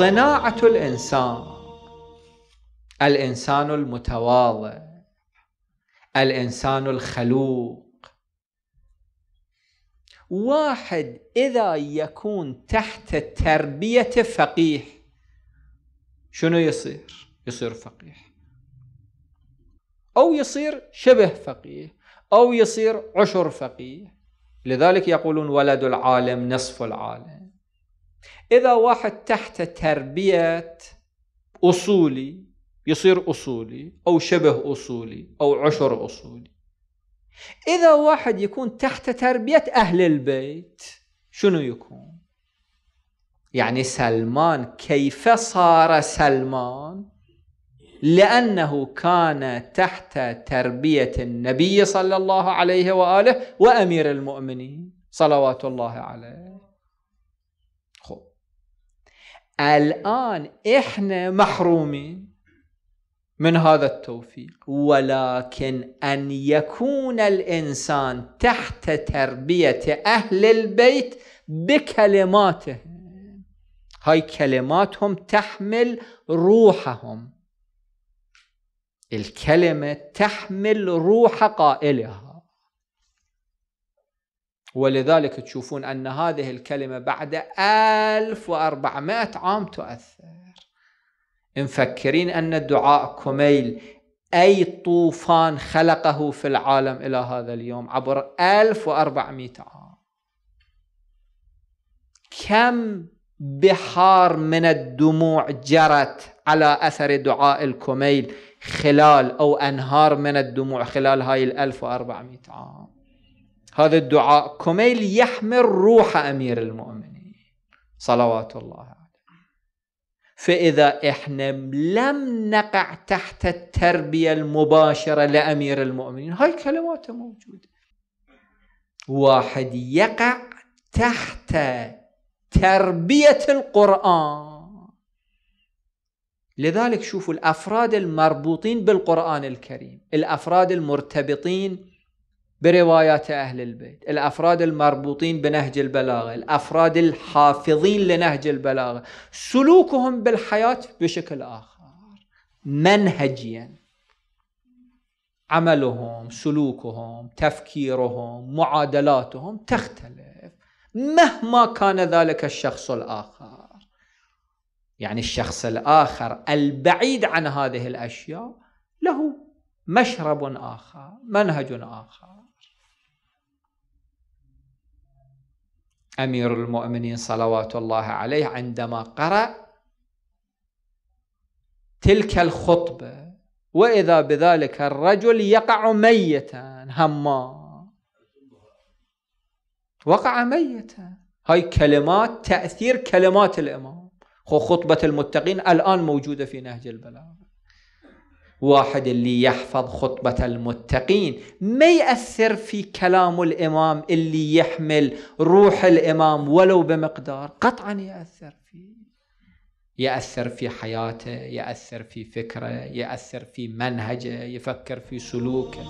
صناعة الإنسان الإنسان المتواضع الإنسان الخلوق واحد إذا يكون تحت تربية فقيه شنو يصير؟ يصير فقيه أو يصير شبه فقيه أو يصير عشر فقيه لذلك يقولون ولد العالم نصف العالم إذا واحد تحت تربية أصولي يصير أصولي أو شبه أصولي أو عشر أصولي إذا واحد يكون تحت تربية أهل البيت شنو يكون؟ يعني سلمان كيف صار سلمان؟ لأنه كان تحت تربية النبي صلى الله عليه وآله وأمير المؤمنين صلوات الله عليه الآن إحنا محرومين من هذا التوفيق ولكن أن يكون الإنسان تحت تربية أهل البيت بكلماته هاي كلماتهم تحمل روحهم الكلمة تحمل روح قائلها ولذلك تشوفون أن هذه الكلمة بعد 1400 عام تؤثر مفكرين أن الدعاء كميل أي طوفان خلقه في العالم إلى هذا اليوم عبر 1400 عام كم بحار من الدموع جرت على أثر دعاء الكميل خلال أو أنهار من الدموع خلال هاي ال 1400 عام هذا الدعاء كميل يحمل روح أمير المؤمنين صلوات الله عليه فإذا إحنا لم نقع تحت التربية المباشرة لأمير المؤمنين هاي كلماته موجودة واحد يقع تحت تربية القرآن لذلك شوفوا الأفراد المربوطين بالقرآن الكريم الأفراد المرتبطين بروايات أهل البيت الأفراد المربوطين بنهج البلاغة الأفراد الحافظين لنهج البلاغة سلوكهم بالحياة بشكل آخر منهجيا عملهم سلوكهم تفكيرهم معادلاتهم تختلف مهما كان ذلك الشخص الآخر يعني الشخص الآخر البعيد عن هذه الأشياء له مشرب آخر منهج آخر أمير المؤمنين صلوات الله عليه عندما قرأ تلك الخطبة وإذا بذلك الرجل يقع ميتا هما وقع ميتا هاي كلمات تأثير كلمات الإمام خطبة المتقين الآن موجودة في نهج البلاغة واحد اللي يحفظ خطبة المتقين ما يأثر في كلام الإمام اللي يحمل روح الإمام ولو بمقدار قطعا يأثر فيه يأثر في حياته يأثر في فكره يأثر في منهجه يفكر في سلوكه